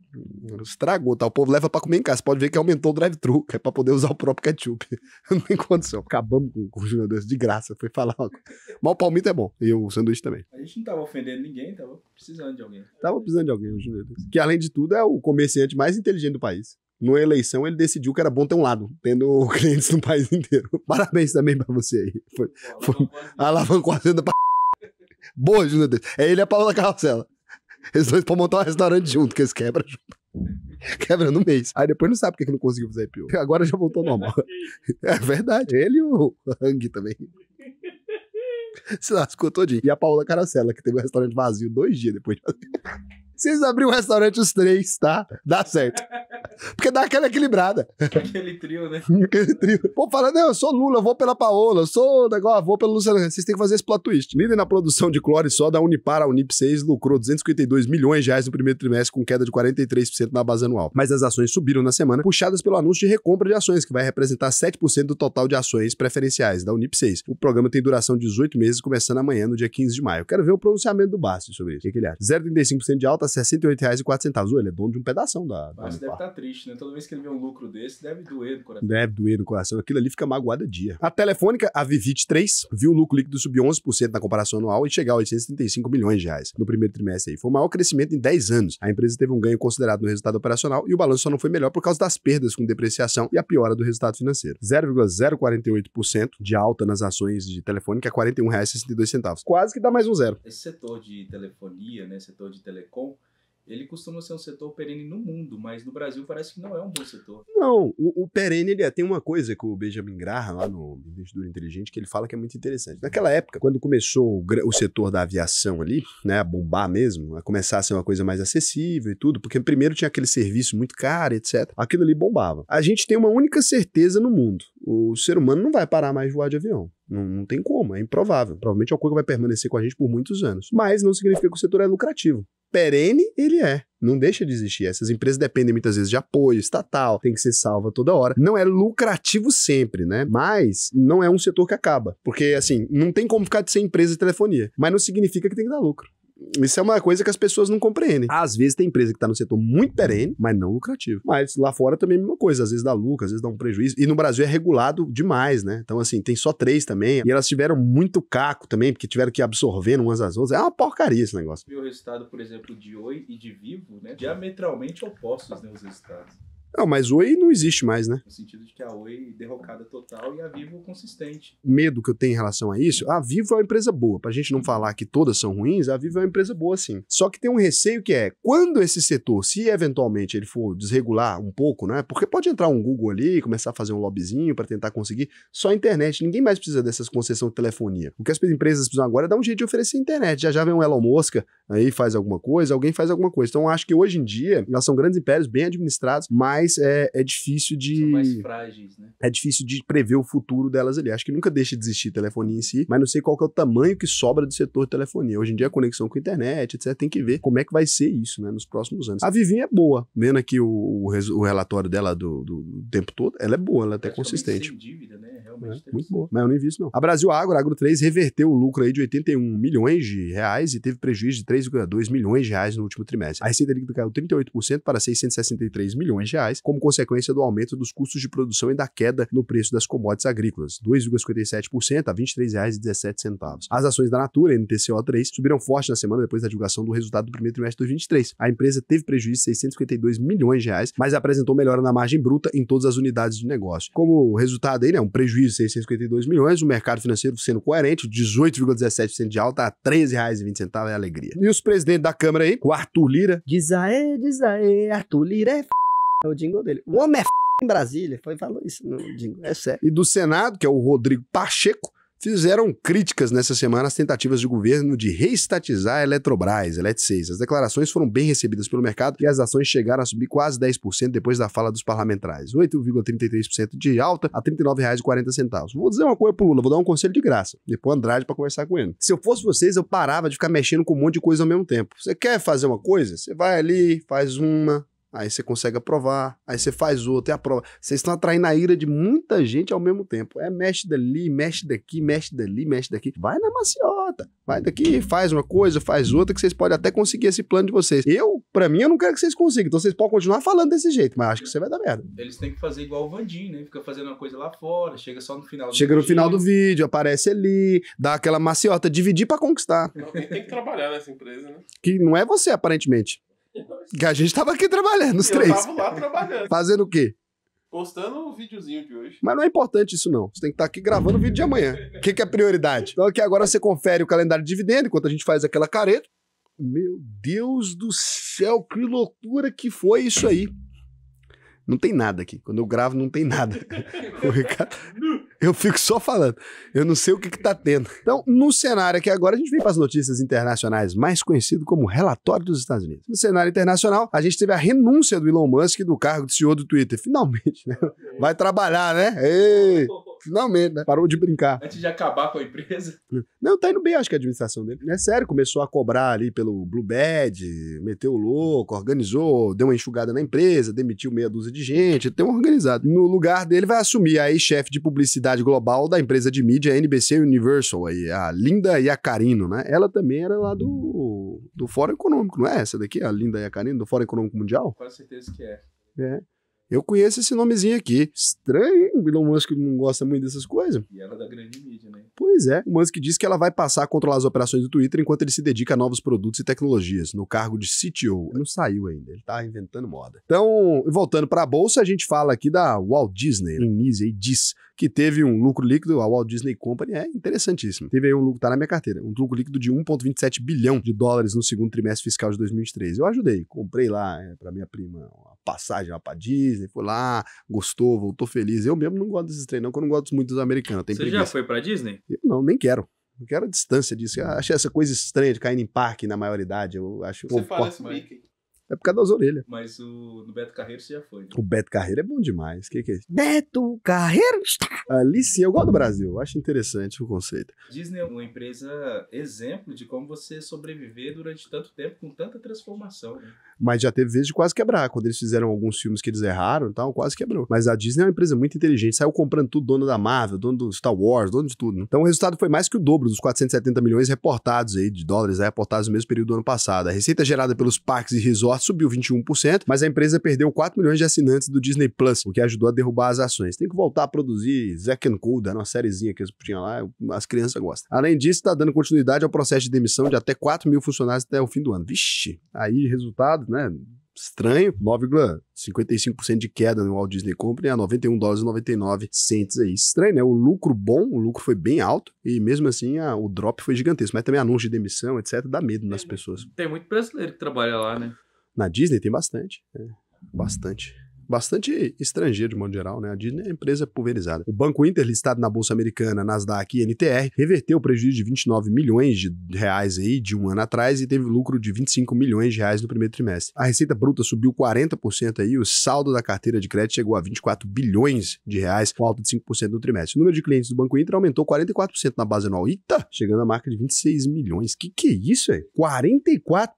Estragou, tá? O povo leva pra comer em casa. Pode ver que aumentou o drive-thru, que é pra poder usar o próprio ketchup. <laughs> não tem condição. Acabamos com, com o Júnior Deus de graça, foi falar uma Mas o palmito é bom, e o sanduíche também. A gente não tava ofendendo ninguém, tava precisando de alguém. Tava precisando de alguém hoje. Que, além de tudo, é o comerciante mais inteligente do país. Numa eleição, ele decidiu que era bom ter um lado, tendo <laughs> clientes no país inteiro. <laughs> Parabéns também pra você aí. Foi, foi alavancou a agenda pra. <laughs> Boa, Júnior. É ele e a Paula Carrossela. Eles dois pra montar um restaurante junto, que eles quebram junto. Quebra no mês. Aí depois não sabe porque que não conseguiu fazer IPO. Agora já voltou normal. é verdade. Ele e o Hang também. <laughs> se lascou todinho. E a Paula Caracela, que teve um restaurante vazio dois dias depois. De... Vocês abriram o restaurante os três, tá? Dá certo. Porque dá aquela equilibrada. Aquele trio, né? <laughs> Aquele trio. Pô, fala, não, eu sou Lula, vou pela Paola, eu sou negócio, vou pelo Luciano. Vocês têm que fazer esse plot twist. Líder na produção de cloro e da Unipar, a Unip 6, lucrou 252 milhões de reais no primeiro trimestre, com queda de 43% na base anual. Mas as ações subiram na semana, puxadas pelo anúncio de recompra de ações, que vai representar 7% do total de ações preferenciais da Unip 6. O programa tem duração de 18 meses, começando amanhã, no dia 15 de maio. Quero ver o pronunciamento do Basti sobre isso. O que, que ele acha? 0,35% de alta, R$ 68,04. Ele é dono de um pedaço da. Basti deve estar tá triste triste, né? Toda vez que ele vê um lucro desse, deve doer no coração. Deve doer no coração. Aquilo ali fica magoado a dia. A Telefônica, a Vivit 3, viu o lucro líquido subir 11% na comparação anual e chegar a 835 milhões de reais no primeiro trimestre. Aí. Foi o maior crescimento em 10 anos. A empresa teve um ganho considerado no resultado operacional e o balanço só não foi melhor por causa das perdas com depreciação e a piora do resultado financeiro. 0,048% de alta nas ações de Telefônica R$ 41,62. Quase que dá mais um zero. Esse setor de telefonia, né, setor de telecom, ele costuma ser um setor perene no mundo, mas no Brasil parece que não é um bom setor. Não, o, o perene ele é, tem uma coisa que o Benjamin Graham, lá no Investidor Inteligente, que ele fala que é muito interessante. Naquela época, quando começou o, o setor da aviação ali, né, a bombar mesmo, a começar a ser uma coisa mais acessível e tudo, porque primeiro tinha aquele serviço muito caro, etc. Aquilo ali bombava. A gente tem uma única certeza no mundo: o ser humano não vai parar mais de voar de avião. Não, não, tem como, é improvável. Provavelmente é uma coisa que vai permanecer com a gente por muitos anos. Mas não significa que o setor é lucrativo perene ele é. Não deixa de existir. Essas empresas dependem muitas vezes de apoio estatal, tem que ser salva toda hora. Não é lucrativo sempre, né? Mas não é um setor que acaba. Porque, assim, não tem como ficar de ser empresa de telefonia. Mas não significa que tem que dar lucro. Isso é uma coisa que as pessoas não compreendem. Às vezes tem empresa que está no setor muito perene, mas não lucrativo. Mas lá fora também é a mesma coisa. Às vezes dá lucro, às vezes dá um prejuízo. E no Brasil é regulado demais, né? Então, assim, tem só três também. E elas tiveram muito caco também, porque tiveram que absorver umas às outras. É uma porcaria esse negócio. E o resultado, por exemplo, de Oi e de Vivo, né? Diametralmente opostos, né? Os resultados. Não, mas Oi não existe mais, né? No sentido de que a Oi derrocada total e a Vivo consistente. Medo que eu tenho em relação a isso, a Vivo é uma empresa boa. Pra gente não falar que todas são ruins, a Vivo é uma empresa boa sim. Só que tem um receio que é, quando esse setor, se eventualmente ele for desregular um pouco, né? Porque pode entrar um Google ali, começar a fazer um lobbyzinho para tentar conseguir só a internet. Ninguém mais precisa dessas concessões de telefonia. O que as empresas precisam agora é dar um jeito de oferecer internet. Já já vem um Elon Musk aí faz alguma coisa, alguém faz alguma coisa. Então acho que hoje em dia elas são grandes impérios bem administrados, mas é, é difícil de. São mais frágeis, né? É difícil de prever o futuro delas ali. Acho que nunca deixa de existir telefonia em si, mas não sei qual é o tamanho que sobra do setor de telefonia. Hoje em dia, a conexão com a internet, etc., tem que ver como é que vai ser isso, né, nos próximos anos. A Vivinha é boa, vendo aqui o, o, o relatório dela do, do, do, tempo todo, ela é boa, ela é até consistente. Sem dívida, né? realmente né? é, Muito boa. Mas eu nem vi isso, não. A Brasil Agro, Agro 3, reverteu o lucro aí de 81 milhões de reais e teve prejuízo de 3,2 milhões de reais no último trimestre. A receita líquida caiu 38% para 663 milhões de reais, como consequência do aumento dos custos de produção e da queda no preço das commodities agrícolas, 2,57% a R$ 23,17. As ações da Natura, NTCO3, subiram forte na semana depois da divulgação do resultado do primeiro trimestre de 2023. A empresa teve prejuízo de 652 milhões de reais, mas apresentou melhora na margem bruta em todas as unidades de negócio. Como resultado aí, né, um prejuízo 652 milhões, o mercado financeiro sendo coerente, 18,17% de alta a R$ 13,20 é alegria. E os presidentes da Câmara aí, o Arthur Lira. Diz aê, diz aê, Arthur Lira é f... é o jingle dele. O homem é f... em Brasília, foi falou isso no jingle, é sério. E do Senado, que é o Rodrigo Pacheco, fizeram críticas nessa semana às tentativas de governo de reestatizar a Eletrobras, Elet6. As declarações foram bem recebidas pelo mercado e as ações chegaram a subir quase 10% depois da fala dos parlamentares. 8,33% de alta a R$ 39,40. Vou dizer uma coisa pro Lula, vou dar um conselho de graça. Depois Andrade para conversar com ele. Se eu fosse vocês, eu parava de ficar mexendo com um monte de coisa ao mesmo tempo. Você quer fazer uma coisa? Você vai ali, faz uma, Aí você consegue aprovar, aí você faz outra e aprova. Vocês estão atraindo a ira de muita gente ao mesmo tempo. É mexe dali, mexe daqui, mexe dali, mexe daqui. Vai na maciota, vai daqui, faz uma coisa, faz outra, que vocês podem até conseguir esse plano de vocês. Eu, para mim, eu não quero que vocês consigam. Então vocês podem continuar falando desse jeito, mas acho que você vai dar merda. Eles têm que fazer igual o Vandinho, né? Fica fazendo uma coisa lá fora, chega só no final do Chega no dia. final do vídeo, aparece ali, dá aquela maciota, dividir para conquistar. Alguém tem que trabalhar nessa empresa, né? Que não é você, aparentemente. Que a gente tava aqui trabalhando, os eu três. Tava lá trabalhando. Fazendo o quê? Postando o um videozinho de hoje. Mas não é importante isso, não. Você tem que estar tá aqui gravando o vídeo de amanhã. O <laughs> que, que é prioridade? Então aqui agora você confere o calendário de dividendo enquanto a gente faz aquela careta. Meu Deus do céu, que loucura que foi isso aí. Não tem nada aqui. Quando eu gravo, não tem nada. <laughs> O Ricardo. Eu fico só falando. Eu não sei o que, que tá tendo. Então, no cenário aqui agora, a gente vem para as notícias internacionais, mais conhecido como relatório dos Estados Unidos. No cenário internacional, a gente teve a renúncia do Elon Musk do cargo de CEO do Twitter. Finalmente, né? Vai trabalhar, né? Ei! Finalmente, né? Parou de brincar. Antes de acabar com a empresa. Não, tá indo bem, acho que a administração dele. É sério, começou a cobrar ali pelo Blue Bad, meteu o louco, organizou, deu uma enxugada na empresa, demitiu meia dúzia de gente, tem um organizado. No lugar dele vai assumir a ex-chefe de publicidade global da empresa de mídia NBC Universal, aí, a Linda Iacarino, né? Ela também era lá do, do Fórum Econômico, não é essa daqui? A Linda Iacarino, do Fórum Econômico Mundial? Com certeza que é. É eu conheço esse nomezinho aqui. Estranho, o Elon Musk não gosta muito dessas coisas. E ela é da grande mídia, né? Pois é. O Musk diz que ela vai passar a controlar as operações do Twitter enquanto ele se dedica a novos produtos e tecnologias, no cargo de CTO. Ele não saiu ainda, ele tá inventando moda. Então, voltando para a bolsa, a gente fala aqui da Walt Disney, Inise e Diz, que teve um lucro líquido, a Walt Disney Company é interessantíssimo. Teve aí um lucro, tá na minha carteira, um lucro líquido de 1,27 bilhão de dólares no segundo trimestre fiscal de 2023. Eu ajudei, comprei lá é, para minha prima uma passagem lá pra Disney, foi lá, gostou, voltou feliz. Eu mesmo não gosto desses treinos, não, que eu não gosto muito dos americanos. Você preguiça. já foi pra Disney? Eu não, nem quero. Não quero a distância disso. Eu hum. achei essa coisa estranha de cair em parque na maioridade. Eu acho. Você parece pô, Mickey. É por causa das orelhas. Mas o no Beto Carreiro você já foi. Né? O Beto Carreiro é bom demais. O que, que é isso? Beto Carreiro está. Ali sim, eu gosto do Brasil. Acho interessante o conceito. Disney é uma empresa exemplo de como você sobreviver durante tanto tempo com tanta transformação. Né? Mas já teve vezes de quase quebrar. Quando eles fizeram alguns filmes que eles erraram e tal, quase quebrou. Mas a Disney é uma empresa muito inteligente. Saiu comprando tudo, dono da Marvel, dono do Star Wars, dono de tudo. Né? Então o resultado foi mais que o dobro dos 470 milhões reportados aí de dólares né, reportados no mesmo período do ano passado. A receita gerada pelos parques e resorts dólar subiu 21%, mas a empresa perdeu 4 milhões de assinantes do Disney Plus, o que ajudou a derrubar as ações. Tem que voltar a produzir Zack and Cool, uma sériezinha que eles tinham lá, as crianças gostam. Além disso, está dando continuidade ao processo de demissão de até 4 mil funcionários até o fim do ano. Vixe, aí resultado, né? estranho, 9,55% de queda no Walt Disney Company a 91 dólares e 99 centes aí. Estranho, né? O lucro bom, o lucro foi bem alto e mesmo assim a, o drop foi gigantesco, mas também anúncio de demissão, etc, dá medo nas é, pessoas. Tem muito brasileiro que trabalha lá, né? Na Disney tem bastante. Né? Bastante bastante estrangeiro de modo geral, né? A Disney é empresa pulverizada. O Banco Inter, listado na Bolsa Americana, Nasdaq e NTR, reverteu o prejuízo de 29 milhões de reais aí de um ano atrás e teve lucro de 25 milhões de reais no primeiro trimestre. A receita bruta subiu 40% aí, o saldo da carteira de crédito chegou a 24 bilhões de reais, com alta de 5% no trimestre. O número de clientes do Banco Inter aumentou 44% na base anual. Eita! Chegando à marca de 26 milhões. Que que é isso, é? 44%?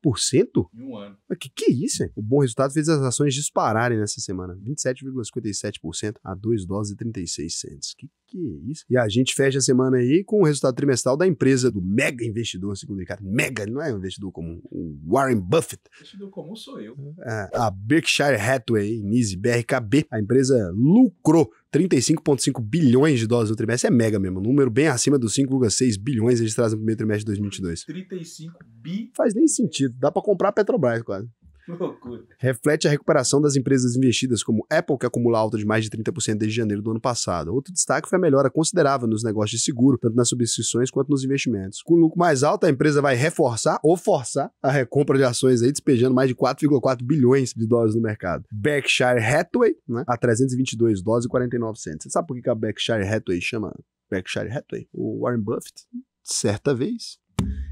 Em um ano. Que que é isso, é? O bom resultado fez as ações dispararem nessa semana semana, 27,57% a 2 dólares e 36 cents. Que que é isso? E a gente fecha a semana aí com o resultado trimestral da empresa do mega investidor, segundo o Ricardo. Mega, não é um investidor comum, o Warren Buffett. investidor comum sou eu. É, a Berkshire Hathaway, NISE BRKB, a empresa lucrou 35,5 bilhões de dólares no trimestre. É mega mesmo, um número bem acima dos 5,6 bilhões registrados no primeiro trimestre de 2022. 35 bi? Faz nem sentido, dá para comprar a Petrobras quase. <laughs> Loucura. Reflete a recuperação das empresas investidas como Apple, que acumula alta de mais de 30% desde janeiro do ano passado. Outro destaque foi a melhora considerável nos negócios de seguro, tanto nas subscrições quanto nos investimentos. Com o lucro mais alto, a empresa vai reforçar ou forçar a recompra de ações aí, despejando mais de 4,4 bilhões de dólares no mercado. Berkshire Hathaway, né, a 322 dólares e 49 centos. Você sabe por que a Berkshire Hathaway chama Berkshire Hathaway? O Warren Buffett certa vez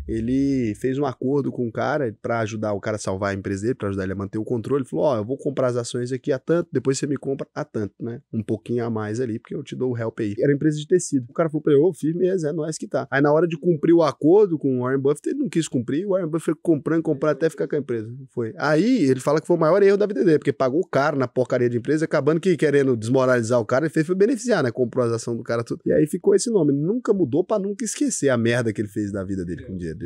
ele fez um acordo com o cara para ajudar o cara a salvar a empresa dele, para ajudar ele a manter o controle. Ele falou: Ó, oh, eu vou comprar as ações aqui a tanto, depois você me compra a tanto, né? Um pouquinho a mais ali, porque eu te dou o help aí. Era empresa de tecido. O cara falou pra ele: Ô, oh, firmeza, é nós que tá. Aí na hora de cumprir o acordo com o Warren Buffett, ele não quis cumprir. O Warren Buffett foi comprando, comprando até ficar com a empresa. Foi. Aí ele fala que foi o maior erro da vida dele, porque pagou caro na porcaria de empresa, acabando que querendo desmoralizar o cara, ele fez foi beneficiar, né? Comprou as ações do cara tudo. E aí ficou esse nome. Nunca mudou para nunca esquecer a merda que ele fez da vida dele com dinheiro.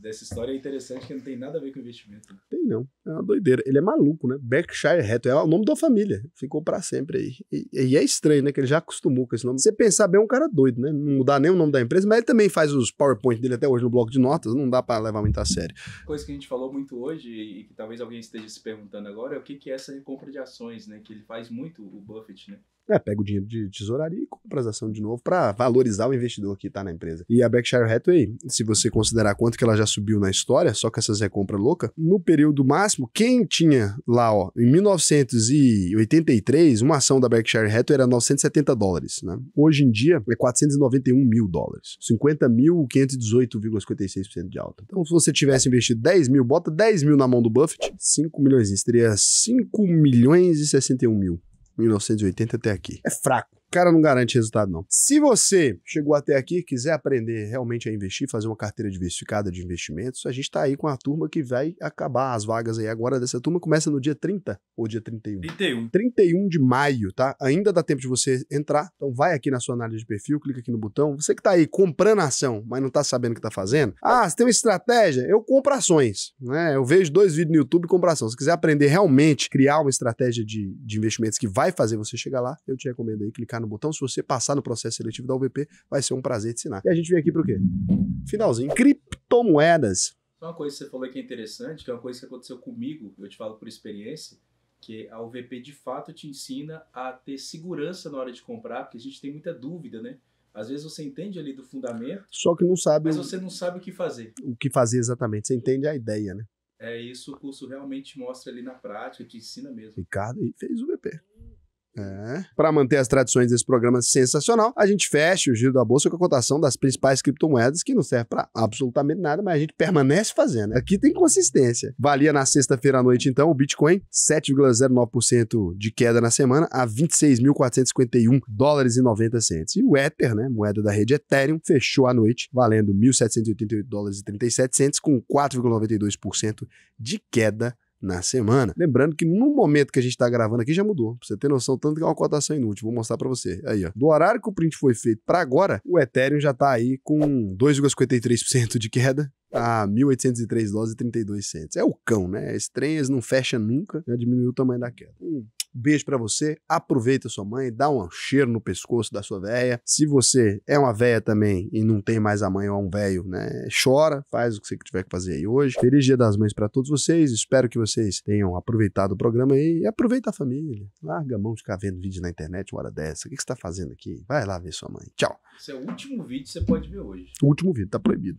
Dessa história é interessante que não tem nada a ver com investimento. Né? Tem não. É uma doideira. Ele é maluco, né? Berkshire reto é o nome da família. Ficou para sempre aí. E, e, é estranho, né? Que ele já acostumou com esse nome. Você pensar bem, é um cara doido, né? Não mudar nem o nome da empresa, mas ele também faz os PowerPoint dele até hoje no bloco de notas. Não dá para levar muito a sério. Coisa que a gente falou muito hoje e que talvez alguém esteja se perguntando agora é o que, que é essa compra de ações, né? Que ele faz muito o Buffett, né? É, pega o dinheiro de tesouraria e compra as ações de novo para valorizar o investidor que está na empresa. E a Berkshire Hathaway, se você considerar quanto que ela já subiu na história, só com essas recompras louca. no período máximo, quem tinha lá, ó, em 1983, uma ação da Berkshire Hathaway era 970 dólares, né? Hoje em dia é 491 mil dólares. 50.518,56% de alta. Então, se você tivesse investido 10 mil, bota 10 mil na mão do Buffett, 5 milhões, teria 5 milhões e 61 mil 1980 até aqui. É fraco cara não garante resultado, não. Se você chegou até aqui, quiser aprender realmente a investir, fazer uma carteira diversificada de investimentos, a gente está aí com a turma que vai acabar as vagas aí agora dessa turma. Começa no dia 30 ou dia 31? 31. 31 de maio, tá? Ainda dá tempo de você entrar. Então vai aqui na sua análise de perfil, clica aqui no botão. Você que está aí comprando ação, mas não está sabendo o que está fazendo. Ah, você tem uma estratégia? Eu compro ações, né? Eu vejo dois vídeos no YouTube e compro ação. Se quiser aprender realmente, criar uma estratégia de, de investimentos que vai fazer você chegar lá, eu te recomendo aí clicar clicar no botão. Se você passar no processo seletivo da UVP, vai ser um prazer te ensinar. E a gente vem aqui para o quê? Finalzinho. Criptomoedas. Uma coisa que você falou que é interessante, que é uma coisa que aconteceu comigo, eu te falo por experiência, que a UVP de fato te ensina a ter segurança na hora de comprar, porque a gente tem muita dúvida, né? Às vezes você entende ali do fundamento, só que não sabe. Mas você não sabe o que fazer. O que fazer exatamente? Você entende a ideia, né? É isso, o curso realmente mostra ali na prática, te ensina mesmo. Ricardo fez o VP. É. Para manter as tradições desse programa sensacional, a gente fecha o giro da bolsa com a cotação das principais criptomoedas, que não serve para absolutamente nada, mas a gente permanece fazendo. Aqui tem consistência. Valia na sexta-feira à noite, então, o Bitcoin, 7,09% de queda na semana, a 26.451 dólares e 90 centos. E o Ether, né, moeda da rede Ethereum, fechou à noite, valendo 1.788 dólares e 37 centos, com 4,92% de queda na semana. Lembrando que no momento que a gente está gravando aqui já mudou. Pra você ter noção, tanto que é uma cotação inútil. Vou mostrar para você. Aí, ó. Do horário que o print foi feito para agora, o Ethereum já tá aí com 2,53% de queda a 1.803 dólares e 32 centos. É o cão, né? Estranhas não fecha nunca, já diminuiu o tamanho da queda. Hum. Beijo para você. Aproveita sua mãe, dá um cheiro no pescoço da sua véia. Se você é uma véia também e não tem mais a mãe ou é um velho, né? Chora, faz o que você tiver que fazer aí hoje. Feliz Dia das Mães para todos vocês. Espero que vocês tenham aproveitado o programa aí e aproveita a família. Larga a mão de ficar vendo vídeo na internet uma hora dessa. O que, que você tá fazendo aqui? Vai lá ver sua mãe. Tchau. Esse é o último vídeo que você pode ver hoje. O último vídeo, tá proibido.